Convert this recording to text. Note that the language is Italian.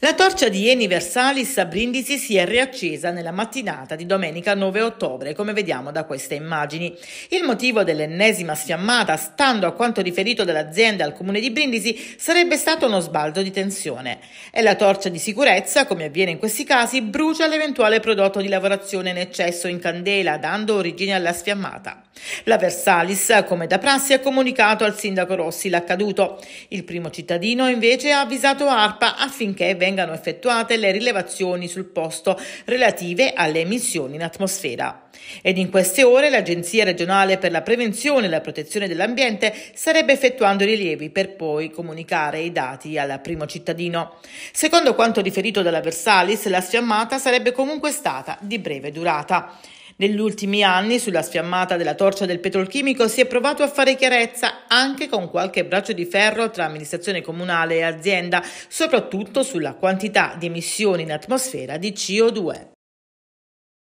La torcia di Eni Versalis a Brindisi si è riaccesa nella mattinata di domenica 9 ottobre, come vediamo da queste immagini. Il motivo dell'ennesima sfiammata, stando a quanto riferito dall'azienda al comune di Brindisi, sarebbe stato uno sbalzo di tensione. E la torcia di sicurezza, come avviene in questi casi, brucia l'eventuale prodotto di lavorazione in eccesso in candela, dando origine alla sfiammata. La Versalis, come da prassi, ha comunicato al sindaco Rossi l'accaduto. Il primo cittadino invece ha avvisato ARPA affinché venga vengano effettuate le rilevazioni sul posto relative alle emissioni in atmosfera. Ed in queste ore l'Agenzia regionale per la prevenzione e la protezione dell'ambiente starebbe effettuando i rilievi per poi comunicare i dati al primo cittadino. Secondo quanto riferito dalla Versalis, la fiammata sarebbe comunque stata di breve durata. Negli ultimi anni sulla sfiammata della torcia del petrolchimico si è provato a fare chiarezza anche con qualche braccio di ferro tra amministrazione comunale e azienda, soprattutto sulla quantità di emissioni in atmosfera di CO2.